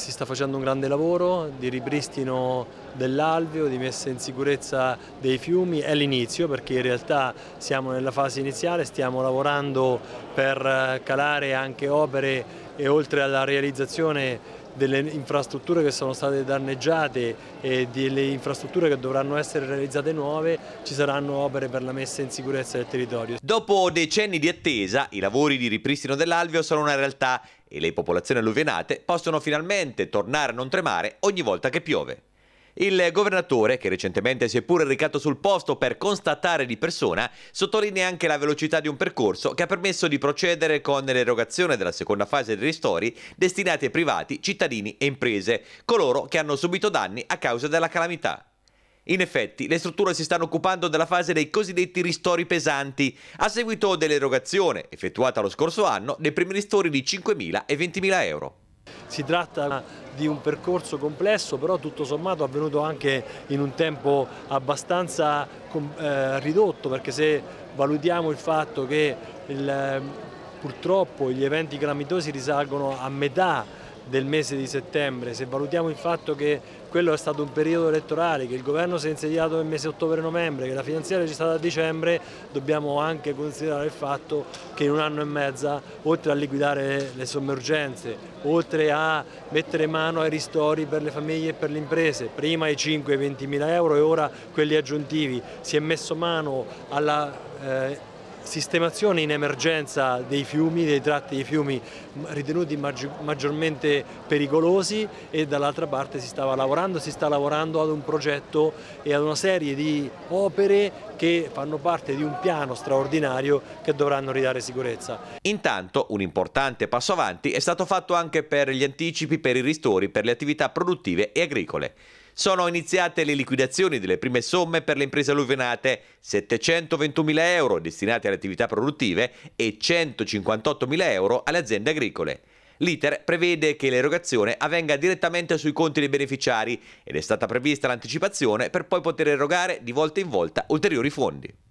si sta facendo un grande lavoro di ripristino dell'alveo, di messa in sicurezza dei fiumi, è l'inizio perché in realtà siamo nella fase iniziale, stiamo lavorando per calare anche opere e oltre alla realizzazione delle infrastrutture che sono state danneggiate e delle infrastrutture che dovranno essere realizzate nuove, ci saranno opere per la messa in sicurezza del territorio. Dopo decenni di attesa, i lavori di ripristino dell'alveo sono una realtà e le popolazioni alluvionate possono finalmente tornare a non tremare ogni volta che piove. Il governatore, che recentemente si è pure recato sul posto per constatare di persona, sottolinea anche la velocità di un percorso che ha permesso di procedere con l'erogazione della seconda fase dei ristori destinati ai privati, cittadini e imprese, coloro che hanno subito danni a causa della calamità. In effetti, le strutture si stanno occupando della fase dei cosiddetti ristori pesanti, a seguito dell'erogazione, effettuata lo scorso anno, dei primi ristori di 5.000 e 20.000 euro. Si tratta di un percorso complesso, però tutto sommato avvenuto anche in un tempo abbastanza eh, ridotto, perché se valutiamo il fatto che il, purtroppo gli eventi calamitosi risalgono a metà del mese di settembre, se valutiamo il fatto che quello è stato un periodo elettorale, che il governo si è insediato nel mese ottobre-novembre, che la finanziaria è stata a dicembre, dobbiamo anche considerare il fatto che in un anno e mezza, oltre a liquidare le sommergenze, oltre a mettere mano ai ristori per le famiglie e per le imprese, prima i 5-20 mila euro e ora quelli aggiuntivi, si è messo mano alla... Eh, sistemazione in emergenza dei fiumi, dei tratti di fiumi ritenuti maggiormente pericolosi e dall'altra parte si stava lavorando, si sta lavorando ad un progetto e ad una serie di opere che fanno parte di un piano straordinario che dovranno ridare sicurezza. Intanto un importante passo avanti è stato fatto anche per gli anticipi per i ristori per le attività produttive e agricole sono iniziate le liquidazioni delle prime somme per le imprese alluvionate, 721.000 euro destinate alle attività produttive e 158.000 euro alle aziende agricole. L'iter prevede che l'erogazione avvenga direttamente sui conti dei beneficiari ed è stata prevista l'anticipazione per poi poter erogare di volta in volta ulteriori fondi.